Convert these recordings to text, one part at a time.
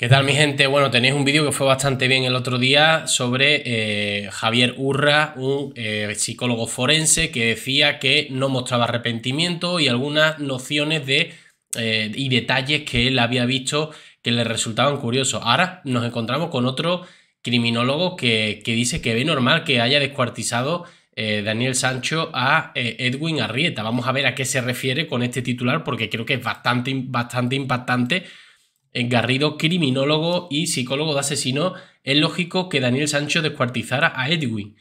¿Qué tal mi gente? Bueno, tenéis un vídeo que fue bastante bien el otro día sobre eh, Javier Urra, un eh, psicólogo forense que decía que no mostraba arrepentimiento y algunas nociones de, eh, y detalles que él había visto que le resultaban curiosos. Ahora nos encontramos con otro criminólogo que, dice que ve normal que haya descuartizado Daniel Sancho a Edwin Arrieta. Vamos a ver a qué se refiere con este titular porque creo que es bastante, bastante impactante Garrido, criminólogo y psicólogo de asesino es lógico que Daniel Sancho descuartizara a Edwin.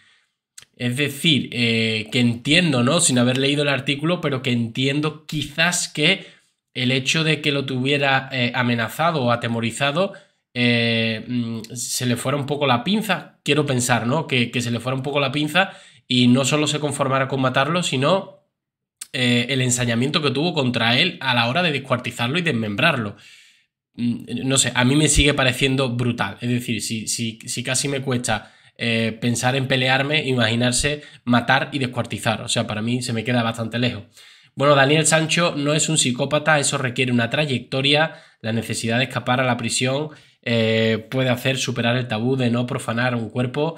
Es decir, eh, que entiendo, ¿no? Sin haber leído el artículo, pero que entiendo quizás que el hecho de que lo tuviera eh, amenazado o atemorizado eh, mm, se le fuera un poco la pinza, quiero pensar, ¿no? Que, que, se le fuera un poco la pinza y no solo se conformara con matarlo, sino el ensañamiento que tuvo contra él a la hora de descuartizarlo y desmembrarlo. Mm, no sé, a mí me sigue pareciendo brutal. Es decir, si, si, si casi me cuesta eh, pensar en pelearme, imaginarse matar y descuartizar. O sea, para mí se me queda bastante lejos. Bueno, Daniel Sancho no es un psicópata, eso requiere una trayectoria, la necesidad de escapar a la prisión eh, puede hacer superar el tabú de no profanar un cuerpo.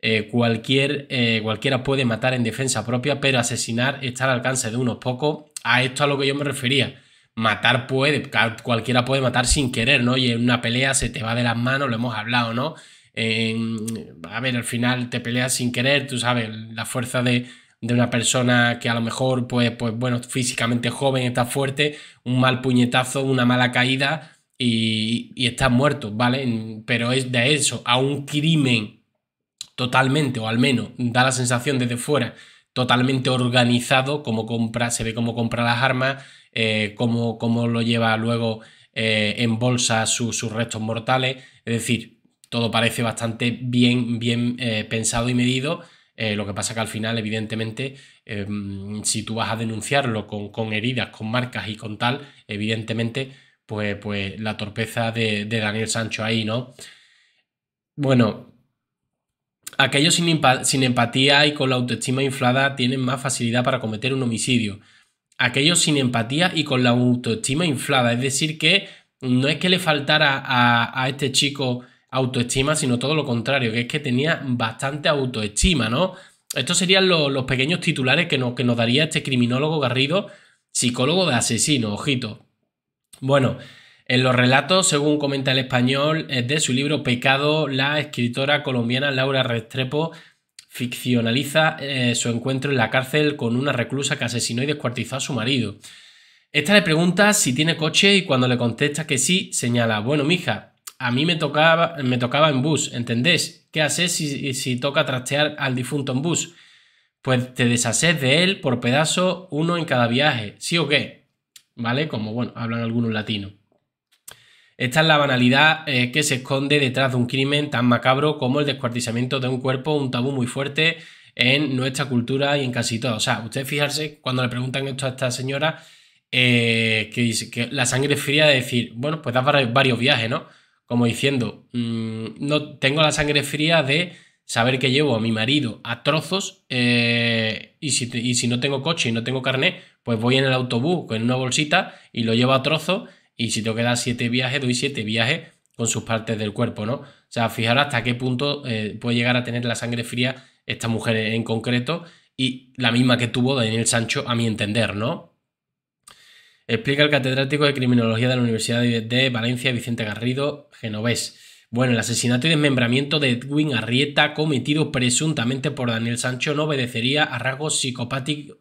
Eh, cualquier, cualquiera puede matar en defensa propia, pero asesinar está al alcance de unos pocos. A esto a lo que yo me refería matar puede, cualquiera puede matar sin querer, ¿no? Y en una pelea se te va de las manos, lo hemos hablado, ¿no? a ver, al final te peleas sin querer, tú sabes, la fuerza de, una persona que a lo mejor, pues, pues bueno, físicamente joven, está fuerte, un mal puñetazo, una mala caída y, y estás muerto, ¿vale? Pero es de eso, a un crimen totalmente, o al menos da la sensación desde fuera, totalmente organizado, como compra, se ve cómo compra las armas, eh, cómo, lo lleva luego eh, en bolsa sus restos mortales. Es decir, todo parece bastante bien, bien eh, pensado y medido. lo que pasa que al final, evidentemente, em, si tú vas a denunciarlo con, heridas, con marcas y con tal, evidentemente, pues, pues la torpeza de, Daniel Sancho ahí, ¿no? Bueno, Aquellos sin, sin, empatía y con la autoestima inflada tienen más facilidad para cometer un homicidio aquellos sin empatía y con la autoestima inflada. Es decir, que no es que le faltara a, este chico autoestima, sino todo lo contrario, que es que tenía bastante autoestima, ¿no? Estos serían los pequeños titulares que nos, nos daría este criminólogo Garrido, psicólogo de asesino, ojito. Bueno, en los relatos, según comenta el español, de su libro Pecado, la escritora colombiana Laura Restrepo ficcionaliza eh, su encuentro en la cárcel con una reclusa que asesinó y descuartizó a su marido. Esta le pregunta si tiene coche y cuando le contesta que sí, señala, bueno, mija, a mí me tocaba, me tocaba en bus, ¿entendés? ¿Qué haces si, si toca trastear al difunto en bus? Pues te deshaces de él por pedazo uno en cada viaje, ¿sí o qué? ¿Vale? Como, bueno, hablan algunos latinos. Esta es la banalidad eh, que se esconde detrás de un crimen tan macabro como el descuartizamiento de un cuerpo, un tabú muy fuerte en nuestra cultura y en casi todo. O sea, usted fijarse, cuando le preguntan esto a esta señora, eh, que dice que la sangre fría de decir, bueno, pues da varios viajes, ¿no? Como diciendo, mm, no tengo la sangre fría de saber que llevo a mi marido a trozos eh, y, si, y si no tengo coche y no tengo carnet, pues voy en el autobús con una bolsita y lo llevo a trozos y si tengo que dar viajes, doy siete viajes con sus partes del cuerpo, ¿no? O sea, fijar hasta qué punto eh, puede llegar a tener la sangre fría esta mujer en concreto y la misma que tuvo Daniel Sancho, a mi entender, ¿no? Explica el catedrático de Criminología de la Universidad de Valencia, Vicente Garrido Genovés. Bueno, el asesinato y desmembramiento de Edwin Arrieta, cometido presuntamente por Daniel Sancho, no obedecería a rasgos psicopáticos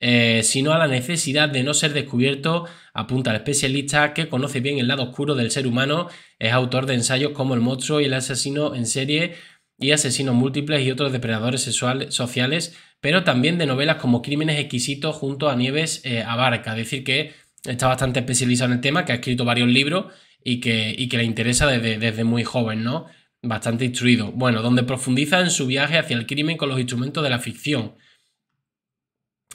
eh, sino a la necesidad de no ser descubierto, apunta el especialista que conoce bien el lado oscuro del ser humano, es autor de ensayos como El monstruo y el asesino en serie y asesinos múltiples y otros depredadores sexuales, sociales, pero también de novelas como Crímenes exquisitos junto a Nieves eh, Abarca, es decir que está bastante especializado en el tema, que ha escrito varios libros y que, que le interesa desde, desde muy joven, ¿no? Bastante instruido. Bueno, donde profundiza en su viaje hacia el crimen con los instrumentos de la ficción.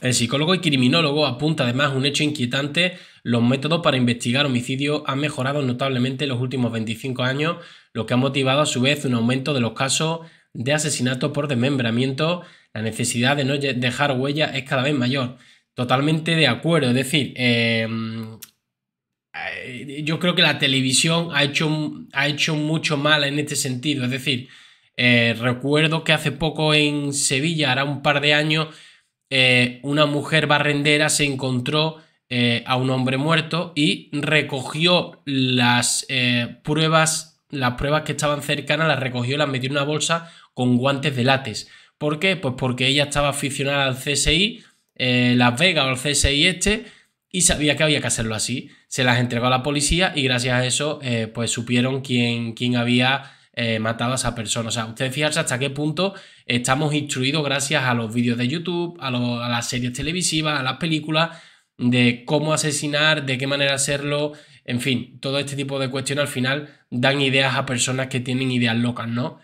El psicólogo y criminólogo apunta además un hecho inquietante, los métodos para investigar homicidios han mejorado notablemente en los últimos 25 años, lo que ha motivado a su vez un aumento de los casos de asesinato por desmembramiento, la necesidad de no dejar huella es cada vez mayor. Totalmente de acuerdo, es decir, eh, eh, yo creo que la televisión ha hecho, ha hecho mucho mal en este sentido, es decir, eh, recuerdo que hace poco en Sevilla, hará un par de años, eh, una mujer barrendera se encontró eh, a un hombre muerto y recogió las eh, pruebas, las pruebas que estaban cercanas, las recogió, las metió en una bolsa con guantes de látex. ¿Por qué? Pues porque ella estaba aficionada al CSI, Las Vegas o al CSI este, y sabía que había que hacerlo así. Se las entregó a la policía y gracias a eso, pues supieron quién, quién había eh, a esa persona. O sea, ustedes fijarse hasta qué punto estamos instruidos gracias a los vídeos de YouTube, a, a las series televisivas, a las películas, de cómo asesinar, de qué manera hacerlo, en fin, todo este tipo de cuestiones al final dan ideas a personas que tienen ideas locas, ¿no?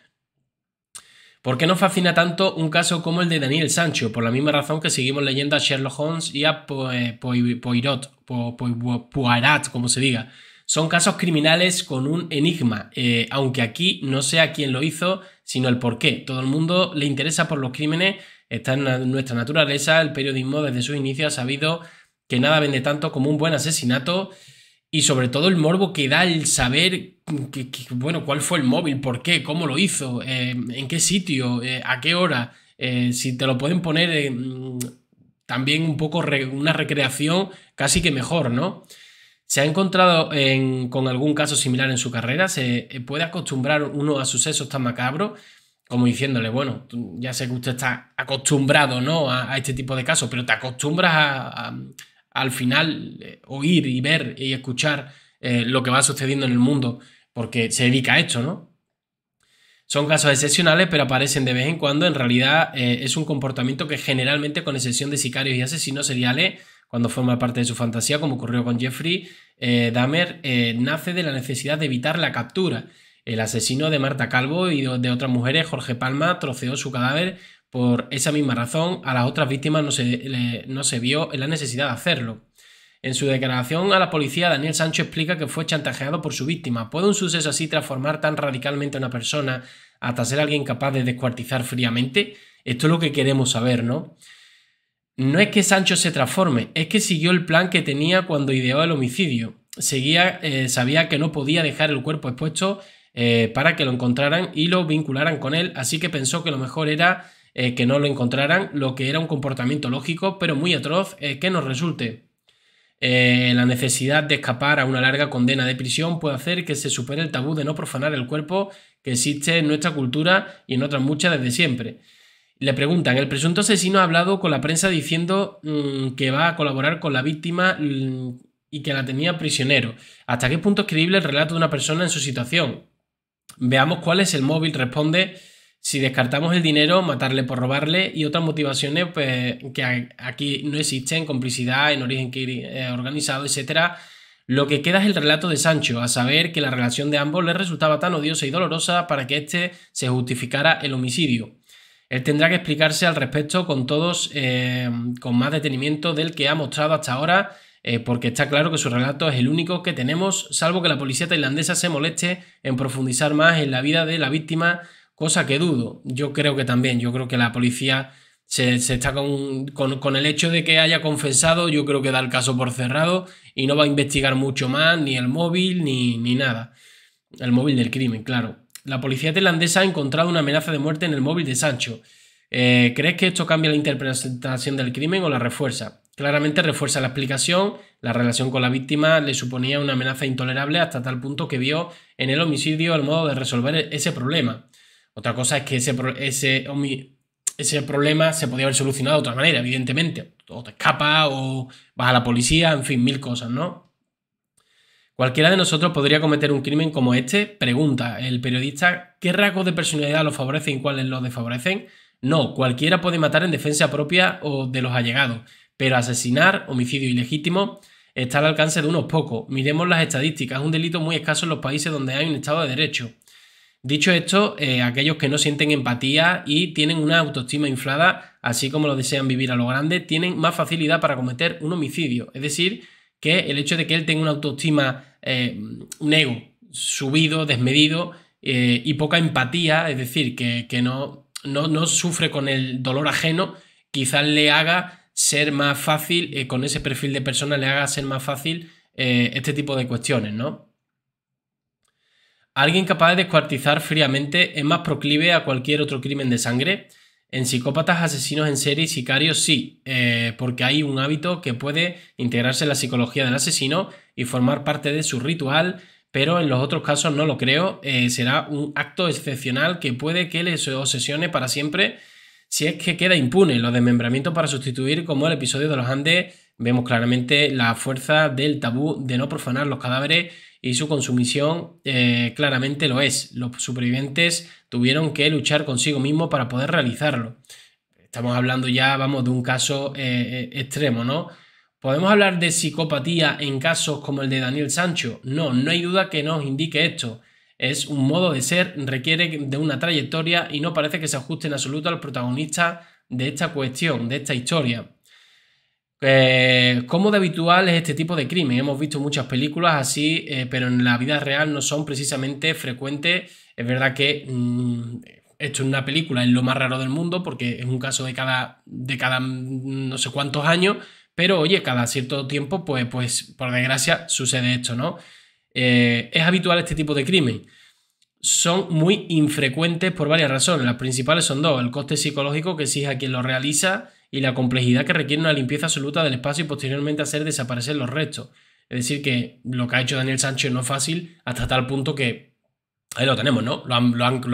¿Por qué nos fascina tanto un caso como el de Daniel Sancho? Por la misma razón que seguimos leyendo a Sherlock Holmes y a eh, Poirot, Poirot, como se diga. Son casos criminales con un enigma, eh, aunque aquí no sea quién lo hizo, sino el por qué. Todo el mundo le interesa por los crímenes, está en nuestra naturaleza, el periodismo desde su inicio ha sabido que nada vende tanto como un buen asesinato y sobre todo el morbo que da el saber, bueno, cuál fue el móvil, por qué, cómo lo hizo, eh, en qué sitio, eh, a qué hora, si te lo pueden poner mm, también un poco una recreación casi que mejor, ¿no? ¿Se ha encontrado con algún caso similar en su carrera? ¿Se eh, puede acostumbrar uno a sucesos tan macabros? Como diciéndole, bueno, ya sé que usted está acostumbrado ¿no? a, este tipo de casos, pero te acostumbras a, al final eh, oír y ver y escuchar eh, lo que va sucediendo en el mundo, porque se dedica a esto, ¿no? Son casos excepcionales, pero aparecen de vez en cuando. En realidad es un comportamiento que generalmente, con excepción de sicarios y asesinos seriales, cuando forma parte de su fantasía, como ocurrió con Jeffrey eh, Dahmer, eh, nace de la necesidad de evitar la captura. El asesino de Marta Calvo y de otras mujeres, Jorge Palma, troceó su cadáver por esa misma razón. A las otras víctimas no se, no se vio la necesidad de hacerlo. En su declaración a la policía, Daniel Sancho explica que fue chantajeado por su víctima. ¿Puede un suceso así transformar tan radicalmente a una persona hasta ser alguien capaz de descuartizar fríamente? Esto es lo que queremos saber, ¿no? No es que Sancho se transforme, es que siguió el plan que tenía cuando ideó el homicidio. Seguía, eh, sabía que no podía dejar el cuerpo expuesto eh, para que lo encontraran y lo vincularan con él, así que pensó que lo mejor era eh, que no lo encontraran, lo que era un comportamiento lógico, pero muy atroz que nos resulte. la necesidad de escapar a una larga condena de prisión puede hacer que se supere el tabú de no profanar el cuerpo que existe en nuestra cultura y en otras muchas desde siempre. Le preguntan, el presunto asesino ha hablado con la prensa diciendo mm, que va a colaborar con la víctima mm, y que la tenía prisionero. ¿Hasta qué punto es creíble el relato de una persona en su situación? Veamos cuál es el móvil, responde. Si descartamos el dinero, matarle por robarle y otras motivaciones pues, que aquí no existen, complicidad en origen eh, organizado, etc. Lo que queda es el relato de Sancho, a saber que la relación de ambos le resultaba tan odiosa y dolorosa para que éste se justificara el homicidio. Él tendrá que explicarse al respecto con todos, eh, con más detenimiento del que ha mostrado hasta ahora, eh, porque está claro que su relato es el único que tenemos, salvo que la policía tailandesa se moleste en profundizar más en la vida de la víctima, cosa que dudo. Yo creo que también, yo creo que la policía se, está con, el hecho de que haya confesado, yo creo que da el caso por cerrado y no va a investigar mucho más, ni el móvil, ni nada. El móvil del crimen, claro. La policía tailandesa ha encontrado una amenaza de muerte en el móvil de Sancho. Eh, ¿Crees que esto cambia la interpretación del crimen o la refuerza? Claramente refuerza la explicación, la relación con la víctima le suponía una amenaza intolerable hasta tal punto que vio en el homicidio el modo de resolver ese problema. Otra cosa es que ese, ese, ese problema se podía haber solucionado de otra manera, evidentemente. O te escapas, o vas a la policía, en fin, mil cosas, ¿no? ¿Cualquiera de nosotros podría cometer un crimen como este? Pregunta el periodista, ¿qué rasgos de personalidad lo favorecen y cuáles los desfavorecen? No, cualquiera puede matar en defensa propia o de los allegados, pero asesinar, homicidio ilegítimo, está al alcance de unos pocos. Miremos las estadísticas, es un delito muy escaso en los países donde hay un Estado de Derecho. Dicho esto, eh, aquellos que no sienten empatía y tienen una autoestima inflada, así como lo desean vivir a lo grande, tienen más facilidad para cometer un homicidio, es decir, que el hecho de que él tenga una autoestima, eh, un ego subido, desmedido eh, y poca empatía, es decir, que, no, no, sufre con el dolor ajeno, quizás le haga ser más fácil, eh, con ese perfil de persona, le haga ser más fácil este tipo de cuestiones, ¿no? Alguien capaz de descuartizar fríamente es más proclive a cualquier otro crimen de sangre en psicópatas, asesinos en serie y sicarios sí, eh, porque hay un hábito que puede integrarse en la psicología del asesino y formar parte de su ritual, pero en los otros casos no lo creo. Eh, será un acto excepcional que puede que les obsesione para siempre si es que queda impune. Los desmembramientos para sustituir, como el episodio de los Andes Vemos claramente la fuerza del tabú de no profanar los cadáveres y su consumición eh, claramente lo es. Los supervivientes tuvieron que luchar consigo mismos para poder realizarlo. Estamos hablando ya, vamos, de un caso eh, eh, extremo, ¿no? ¿Podemos hablar de psicopatía en casos como el de Daniel Sancho? No, no hay duda que nos indique esto. Es un modo de ser, requiere de una trayectoria y no parece que se ajuste en absoluto al protagonista de esta cuestión, de esta historia. Eh, ¿Cómo de habitual es este tipo de crimen? Hemos visto muchas películas así, eh, pero en la vida real no son precisamente frecuentes. Es verdad que mm, esto es una película es lo más raro del mundo porque es un caso de cada, de cada mm, no sé cuántos años, pero oye, cada cierto tiempo, pues, pues por desgracia sucede esto, ¿no? Eh, es habitual este tipo de crimen. Son muy infrecuentes por varias razones. Las principales son dos, el coste psicológico que exige a quien lo realiza, y la complejidad que requiere una limpieza absoluta del espacio y posteriormente hacer desaparecer los restos. Es decir, que lo que ha hecho Daniel Sánchez no es fácil hasta tal punto que ahí lo tenemos, ¿no? Lo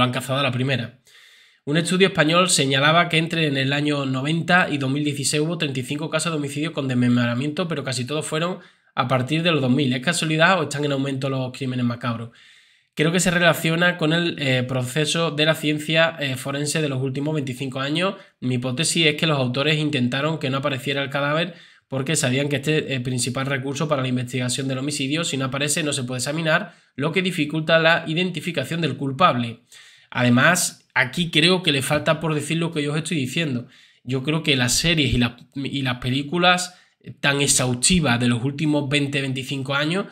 han, cazado a la primera. Un estudio español señalaba que entre en el año 90 y 2016 hubo 35 casos de homicidio con desmembramiento, pero casi todos fueron a partir de los 2000. ¿Es casualidad o están en aumento los crímenes macabros? creo que se relaciona con el eh, proceso de la ciencia eh, forense de los últimos 25 años. Mi hipótesis es que los autores intentaron que no apareciera el cadáver porque sabían que este es eh, el principal recurso para la investigación del homicidio, si no aparece no se puede examinar, lo que dificulta la identificación del culpable. Además, aquí creo que le falta por decir lo que yo os estoy diciendo. Yo creo que las series y, y las películas tan exhaustivas de los últimos 20-25 años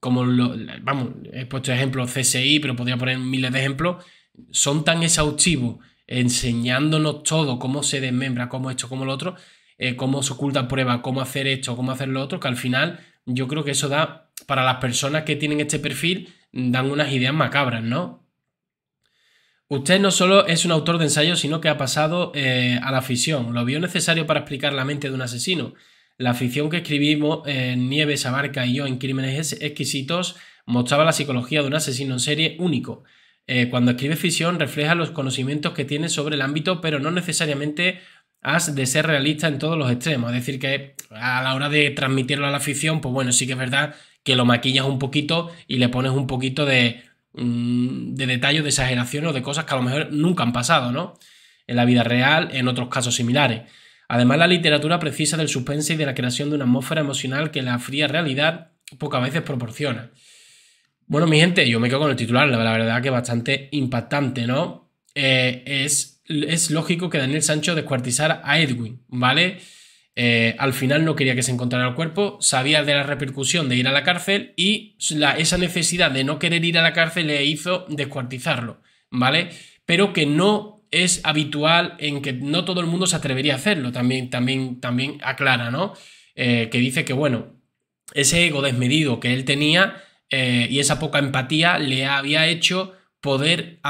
como lo, vamos, he puesto ejemplos CSI, pero podría poner miles de ejemplos, son tan exhaustivos enseñándonos todo, cómo se desmembra, cómo esto, cómo lo otro, eh, cómo se oculta prueba, cómo hacer esto, cómo hacer lo otro, que al final yo creo que eso da, para las personas que tienen este perfil, dan unas ideas macabras, ¿no? Usted no solo es un autor de ensayos, sino que ha pasado eh, a la afición. Lo vio necesario para explicar la mente de un asesino la ficción que escribimos en Nieves Abarca y yo en Crímenes Exquisitos mostraba la psicología de un asesino en serie único. Eh, cuando escribes ficción refleja los conocimientos que tienes sobre el ámbito, pero no necesariamente has de ser realista en todos los extremos. Es decir, que a la hora de transmitirlo a la ficción, pues bueno, sí que es verdad que lo maquillas un poquito y le pones un poquito de, mm, de detalles, de exageración o de cosas que a lo mejor nunca han pasado, ¿no? En la vida real, en otros casos similares. Además, la literatura precisa del suspense y de la creación de una atmósfera emocional que la fría realidad pocas veces proporciona. Bueno, mi gente, yo me quedo con el titular, la verdad que bastante impactante, ¿no? Eh, es, es, lógico que Daniel Sancho descuartizara a Edwin, ¿vale? Eh, al final no quería que se encontrara el cuerpo, sabía de la repercusión de ir a la cárcel y esa necesidad de no querer ir a la cárcel le hizo descuartizarlo, ¿vale? Pero que no es habitual en que no todo el mundo se atrevería a hacerlo, también, también, también aclara, ¿no? Eh, que dice que, bueno, ese ego desmedido que él tenía eh, y esa poca empatía le había hecho poder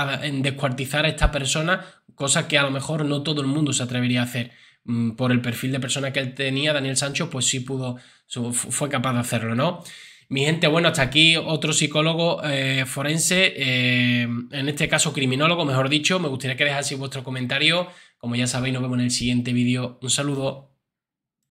descuartizar a esta persona, cosa que a lo mejor no todo el mundo se atrevería a hacer. Mm, por el perfil de persona que él tenía, Daniel Sancho, pues sí pudo, fue capaz de hacerlo, ¿no? Mi gente, bueno, hasta aquí otro psicólogo eh, forense, eh, en este caso criminólogo, mejor dicho. Me gustaría que dejaseis vuestro comentario. Como ya sabéis, nos vemos en el siguiente vídeo. Un saludo.